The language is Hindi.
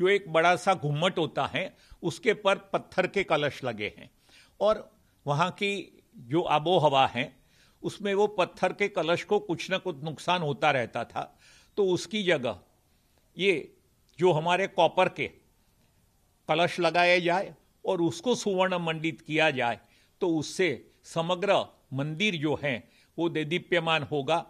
जो एक बड़ा सा घुम्मट होता है उसके पर पत्थर के कलश लगे हैं और वहाँ की जो आबो हवा है उसमें वो पत्थर के कलश को कुछ ना कुछ नुकसान होता रहता था तो उसकी जगह ये जो हमारे कॉपर के कलश लगाए जाए और उसको सुवर्ण मंडित किया जाए तो उससे समग्र मंदिर जो है वो देदीप्यमान होगा